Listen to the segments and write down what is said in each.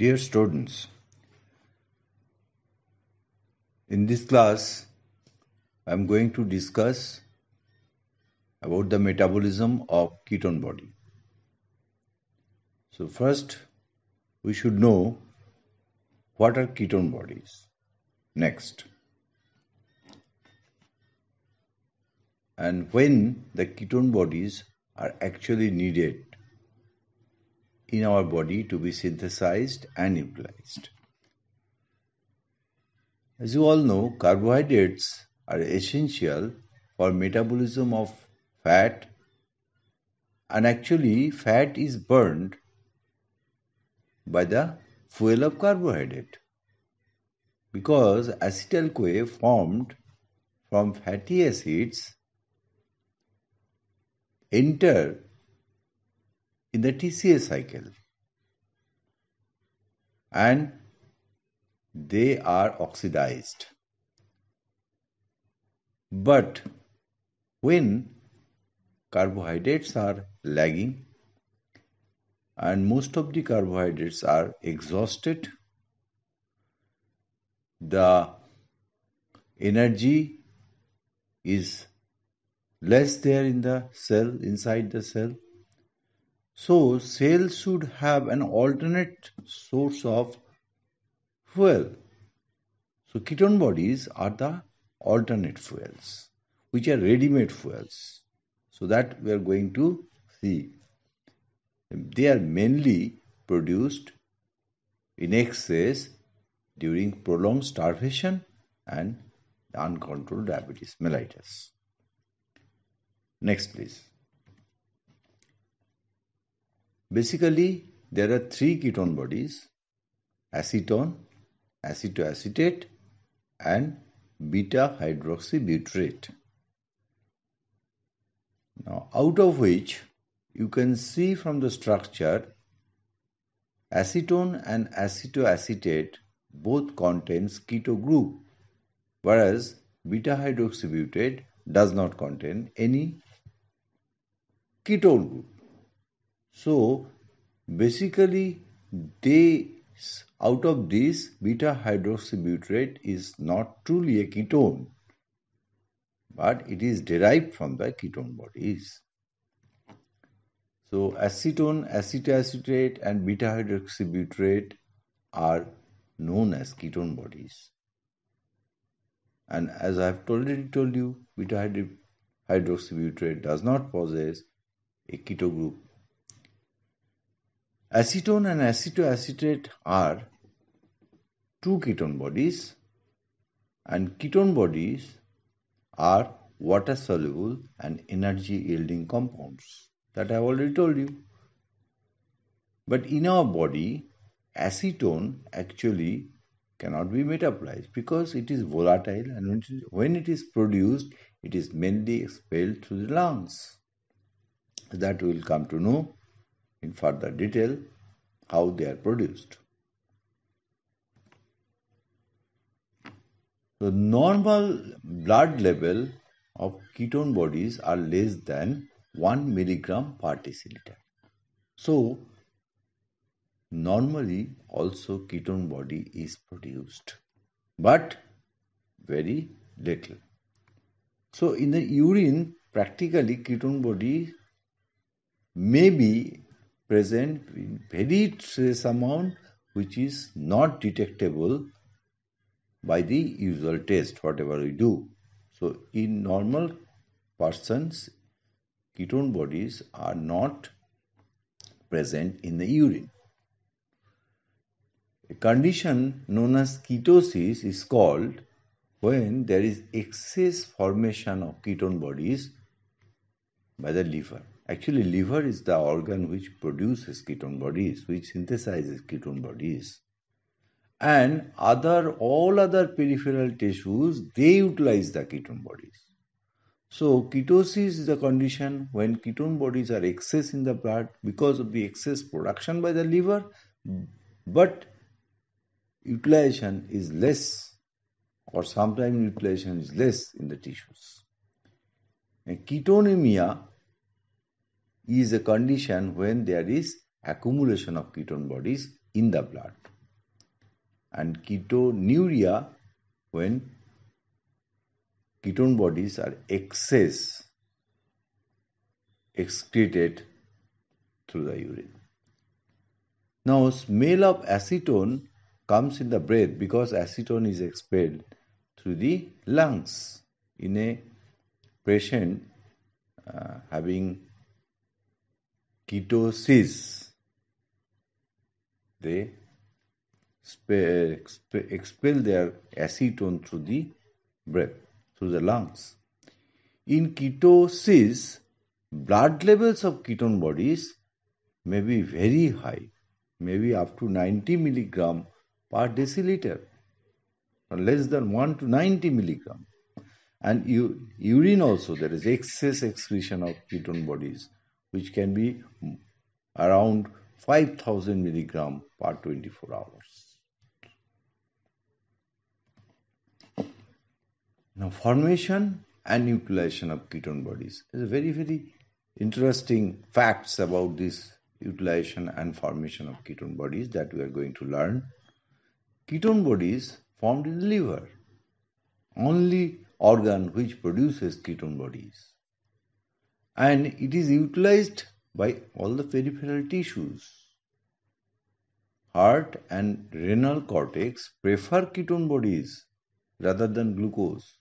Dear students, in this class I am going to discuss about the metabolism of ketone body. So first we should know what are ketone bodies. Next. And when the ketone bodies are actually needed in our body to be synthesized and utilized. As you all know, carbohydrates are essential for metabolism of fat and actually fat is burned by the fuel of carbohydrate because acetyl-CoA formed from fatty acids enter in the TCA cycle and they are oxidized. But when carbohydrates are lagging and most of the carbohydrates are exhausted, the energy is less there in the cell, inside the cell so cells should have an alternate source of fuel. So ketone bodies are the alternate fuels, which are ready-made fuels. So that we are going to see. They are mainly produced in excess during prolonged starvation and uncontrolled diabetes mellitus. Next, please. Basically, there are three ketone bodies acetone, acetoacetate, and beta hydroxybutyrate. Now, out of which you can see from the structure acetone and acetoacetate both contains keto group whereas beta hydroxybutyrate does not contain any ketone group so basically they out of this beta hydroxybutyrate is not truly a ketone but it is derived from the ketone bodies. So acetone, acetoacetate and beta hydroxybutyrate are known as ketone bodies. And as I have already told you, beta hydroxybutyrate does not possess a keto group Acetone and acetoacetate are two ketone bodies and ketone bodies are water soluble and energy yielding compounds that I have already told you. But in our body, acetone actually cannot be metabolized because it is volatile and when it is produced, it is mainly expelled through the lungs. That we will come to know in further detail how they are produced. The normal blood level of ketone bodies are less than 1 milligram per deciliter. So, normally also ketone body is produced, but very little. So, in the urine, practically ketone body may be present in very trace amount which is not detectable by the usual test whatever we do. So in normal persons ketone bodies are not present in the urine. A condition known as ketosis is called when there is excess formation of ketone bodies by the liver. Actually, liver is the organ which produces ketone bodies, which synthesizes ketone bodies. And other all other peripheral tissues, they utilize the ketone bodies. So ketosis is the condition when ketone bodies are excess in the blood because of the excess production by the liver, but utilization is less or sometimes utilization is less in the tissues. And ketonemia is a condition when there is accumulation of ketone bodies in the blood. And ketonuria when ketone bodies are excess excreted through the urine. Now smell of acetone comes in the breath because acetone is expelled through the lungs in a patient uh, having ketosis. They expel their acetone through the breath, through the lungs. In ketosis, blood levels of ketone bodies may be very high, maybe up to 90 milligram per deciliter, or less than 1 to 90 milligram. And urine also, there is excess excretion of ketone bodies which can be around 5000 milligram per 24 hours. Now formation and utilization of ketone bodies is a very very interesting facts about this utilization and formation of ketone bodies that we are going to learn. Ketone bodies formed in the liver, only organ which produces ketone bodies and it is utilized by all the peripheral tissues. Heart and renal cortex prefer ketone bodies rather than glucose.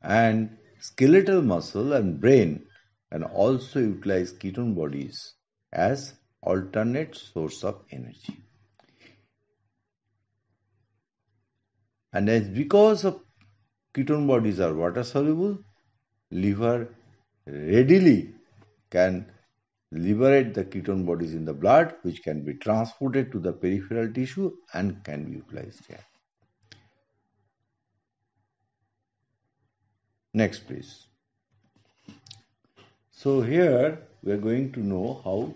And skeletal muscle and brain can also utilize ketone bodies as alternate source of energy. And as because of ketone bodies are water soluble, liver readily can liberate the ketone bodies in the blood which can be transported to the peripheral tissue and can be utilized here. Next please. So here we are going to know how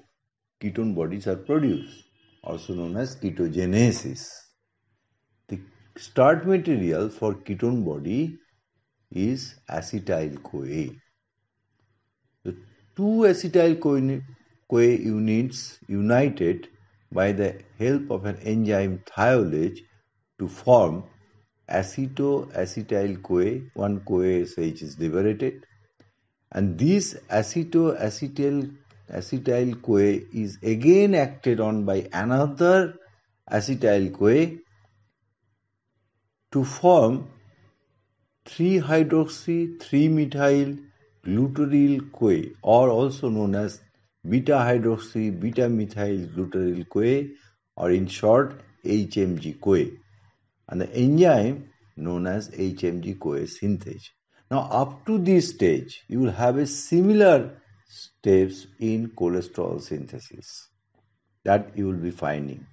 ketone bodies are produced also known as ketogenesis. The start material for ketone body is acetyl-CoA. The two acetyl-CoA units united by the help of an enzyme thiolase to form acetoacetyl-CoA, one CoASH is liberated and this acetoacetyl acetyl CoA is again acted on by another acetyl CoA to form 3-hydroxy-3-methyl glutaryl CoA or also known as beta hydroxy beta methyl glutaryl CoA or in short HMG CoA and the enzyme known as HMG CoA synthase. Now up to this stage you will have a similar steps in cholesterol synthesis that you will be finding.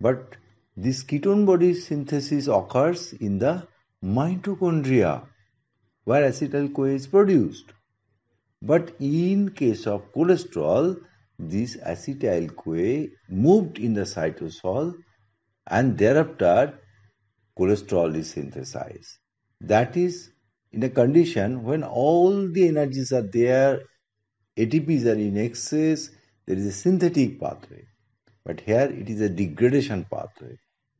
But this ketone body synthesis occurs in the mitochondria where acetyl CoA is produced. But in case of cholesterol, this acetyl CoA moved in the cytosol and thereafter cholesterol is synthesized. That is in a condition when all the energies are there, ATPs are in excess, there is a synthetic pathway. But here it is a degradation pathway.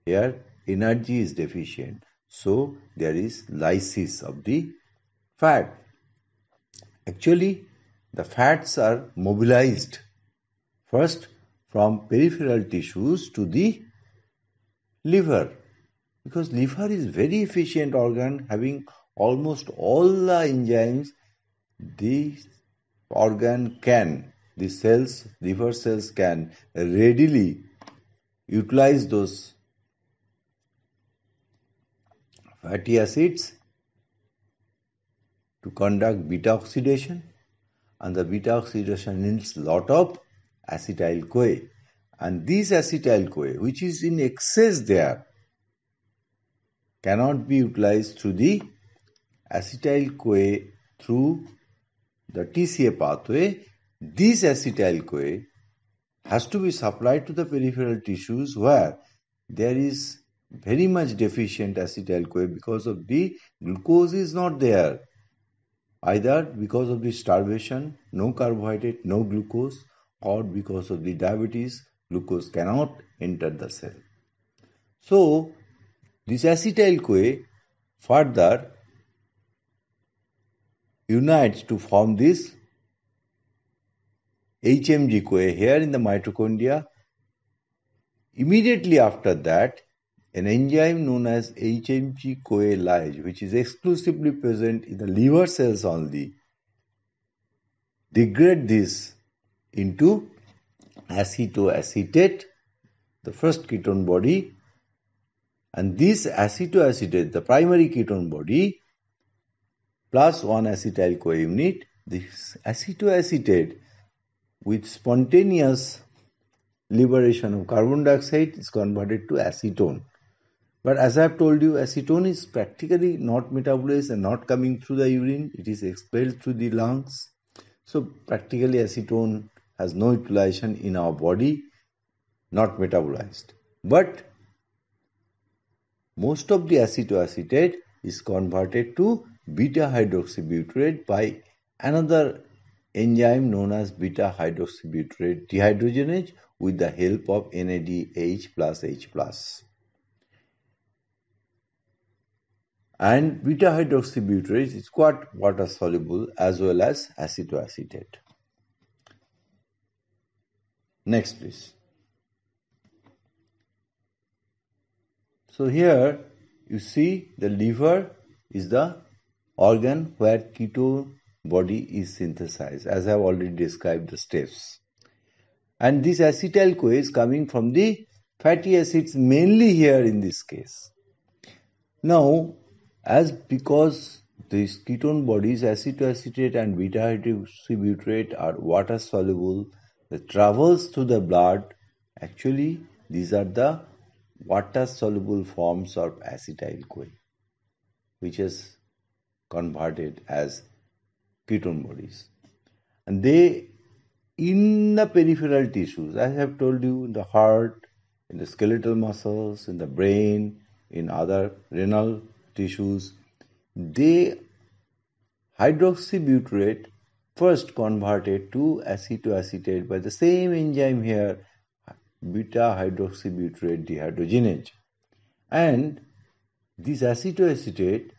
Here energy is deficient. So there is lysis of the fat. Actually, the fats are mobilized first from peripheral tissues to the liver because liver is very efficient organ having almost all the enzymes This organ can the cells liver cells can readily utilize those fatty acids to conduct beta oxidation and the beta oxidation needs lot of acetyl CoA and this acetyl CoA which is in excess there cannot be utilized through the acetyl CoA through the TCA pathway this acetyl CoA has to be supplied to the peripheral tissues where there is very much deficient acetyl CoA because of the glucose is not there. Either because of the starvation, no carbohydrate, no glucose, or because of the diabetes, glucose cannot enter the cell. So, this acetyl CoA further unites to form this HMG CoA here in the mitochondria. Immediately after that, an enzyme known as HMG-CoA lyase, which is exclusively present in the liver cells only, degrade this into acetoacetate, the first ketone body, and this acetoacetate, the primary ketone body, plus 1 acetyl CoA unit, this acetoacetate with spontaneous liberation of carbon dioxide is converted to acetone. But as I have told you, acetone is practically not metabolized and not coming through the urine. It is expelled through the lungs. So practically acetone has no utilization in our body, not metabolized. But most of the acetoacetate is converted to beta hydroxybutyrate by another enzyme known as beta hydroxybutyrate dehydrogenase with the help of NADH plus H plus. and beta hydroxybutyrate is quite water soluble as well as acetoacetate. Next, please. So, here you see the liver is the organ where ketone body is synthesized, as I have already described the steps. And this acetyl CoA is coming from the fatty acids mainly here in this case. Now, as because these ketone bodies acetoacetate and beta hydroxybutyrate are water soluble they travels through the blood actually these are the water soluble forms of acetyl CoA which is converted as ketone bodies and they in the peripheral tissues i have told you in the heart in the skeletal muscles in the brain in other renal tissues, they hydroxybutyrate first converted to acetoacetate by the same enzyme here beta hydroxybutyrate dehydrogenase and this acetoacetate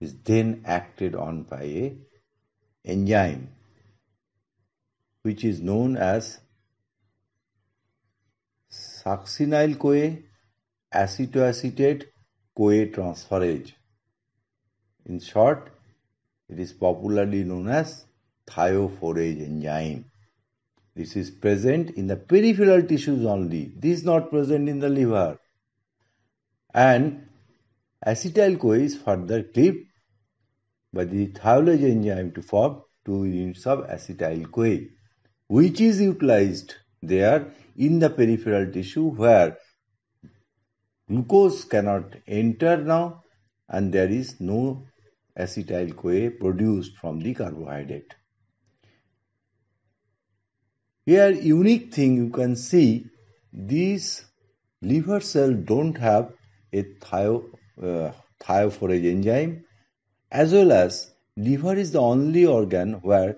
is then acted on by a enzyme which is known as succinyl CoA acetoacetate coa transferase. In short, it is popularly known as thioforase enzyme. This is present in the peripheral tissues only. This is not present in the liver. And acetyl-CoA is further cleaved by the thiolase enzyme to form two units of acetyl-CoA, which is utilized there in the peripheral tissue where Glucose cannot enter now and there is no acetyl-CoA produced from the carbohydrate. Here unique thing you can see these liver cells don't have a thio, uh, thiophorase enzyme as well as liver is the only organ where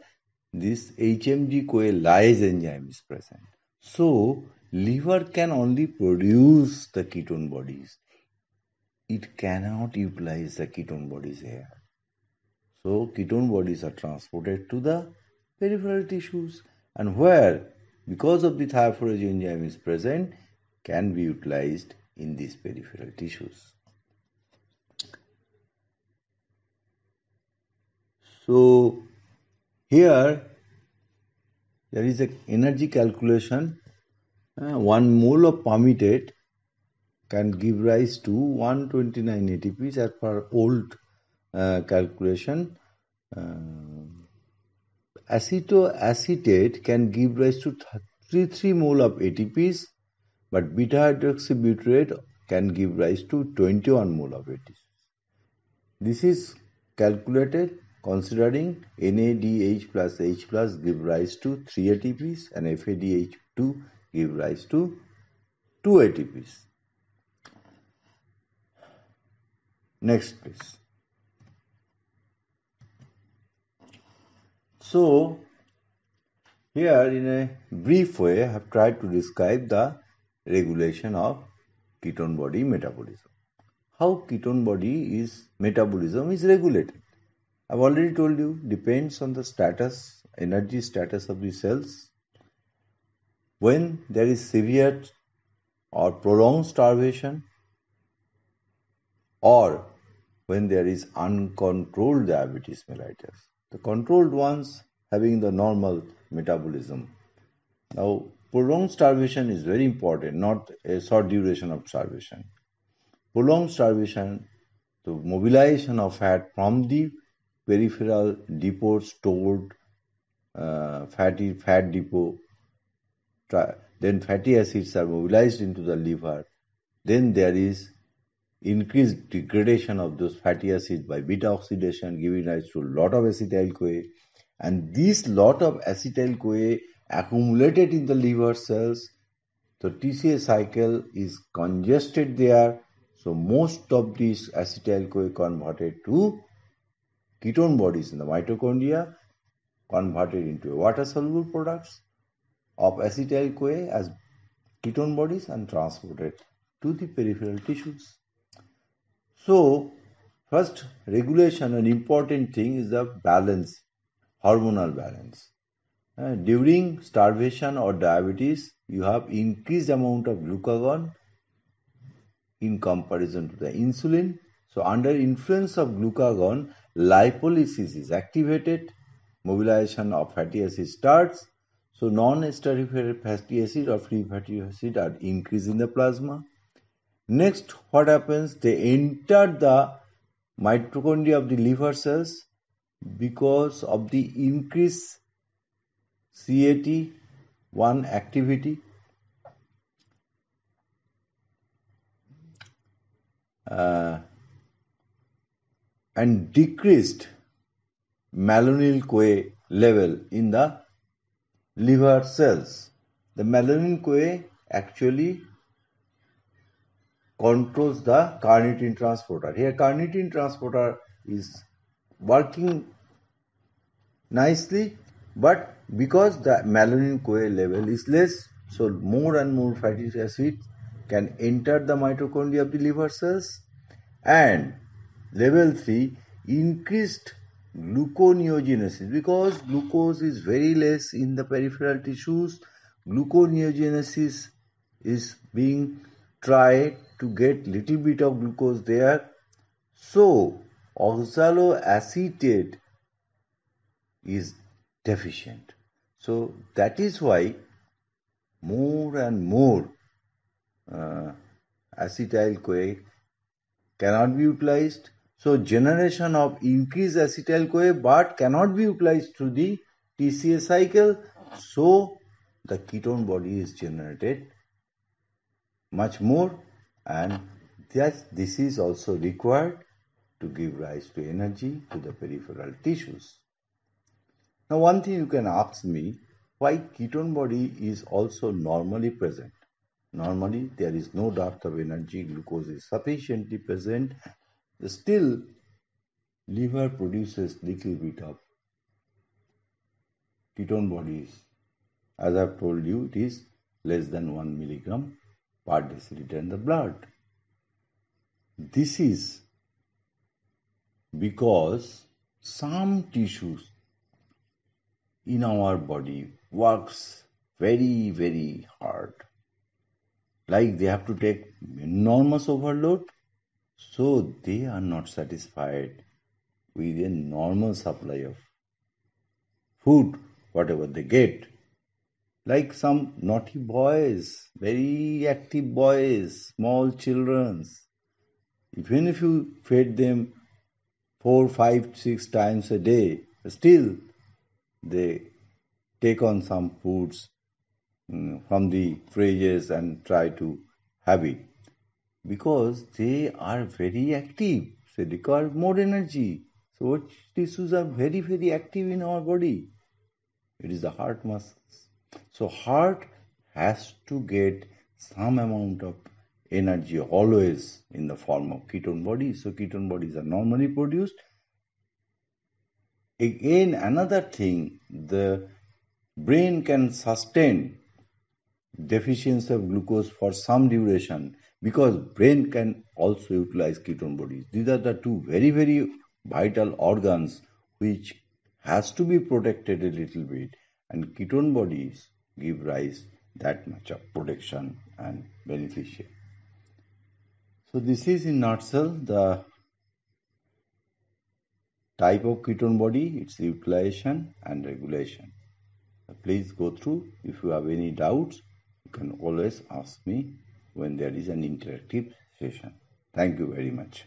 this HMG-CoA lyase enzyme is present. So liver can only produce the ketone bodies it cannot utilize the ketone bodies here so ketone bodies are transported to the peripheral tissues and where because of the thyrophorase enzyme is present can be utilized in these peripheral tissues so here there is an energy calculation uh, 1 mole of permittate can give rise to 129 ATPs as per old uh, calculation. Uh, acetoacetate can give rise to 33 mole of ATPs, but beta hydroxybutyrate can give rise to 21 mole of ATPs. This is calculated considering NADH plus H plus give rise to 3 ATPs and FADH2 give rise to two ATPs. Next, please. So, here in a brief way, I have tried to describe the regulation of ketone body metabolism. How ketone body is metabolism is regulated. I've already told you depends on the status, energy status of the cells when there is severe or prolonged starvation, or when there is uncontrolled diabetes mellitus, the controlled ones having the normal metabolism. Now, prolonged starvation is very important, not a short duration of starvation. Prolonged starvation, the mobilization of fat from the peripheral depot stored uh, fatty fat depot then fatty acids are mobilized into the liver, then there is increased degradation of those fatty acids by beta oxidation giving rise to a lot of acetyl CoA and this lot of acetyl CoA accumulated in the liver cells the TCA cycle is congested there so most of this acetyl CoA converted to ketone bodies in the mitochondria converted into water soluble products of acetyl-CoA as ketone bodies and transported to the peripheral tissues. So, first regulation, an important thing is the balance, hormonal balance. Uh, during starvation or diabetes, you have increased amount of glucagon in comparison to the insulin. So, under influence of glucagon, lipolysis is activated, mobilization of fatty acid starts, so non-sterified fatty acid or free fatty acid are increased in the plasma. Next, what happens? They enter the mitochondria of the liver cells because of the increased CAT1 activity. Uh, and decreased malonyl CoA level in the liver cells. The melanin CoA actually controls the carnitine transporter. Here carnitine transporter is working nicely but because the melanin CoA level is less so more and more fatty acid can enter the mitochondria of the liver cells and level 3 increased gluconeogenesis because glucose is very less in the peripheral tissues gluconeogenesis is being tried to get little bit of glucose there so oxaloacetate is deficient so that is why more and more uh, acetyl CoA cannot be utilized so generation of increased acetyl-CoA but cannot be utilized through the TCA cycle. So the ketone body is generated much more and this is also required to give rise to energy to the peripheral tissues. Now one thing you can ask me why ketone body is also normally present. Normally there is no dearth of energy, glucose is sufficiently present Still, liver produces little bit of ketone bodies. As I have told you, it is less than 1 milligram per deciliter in the blood. This is because some tissues in our body works very very hard like they have to take enormous overload so they are not satisfied with a normal supply of food, whatever they get. Like some naughty boys, very active boys, small children. Even if you feed them four, five, six times a day, still they take on some foods mm, from the fridges and try to have it because they are very active. So they require more energy. So tissues are very, very active in our body. It is the heart muscles. So heart has to get some amount of energy always in the form of ketone bodies. So ketone bodies are normally produced. Again, another thing, the brain can sustain deficiency of glucose for some duration because brain can also utilize ketone bodies. These are the two very, very vital organs which has to be protected a little bit and ketone bodies give rise that much of protection and beneficial. So this is in nutshell the type of ketone body, its utilization and regulation. Please go through. If you have any doubts, you can always ask me when there is an interactive session. Thank you very much.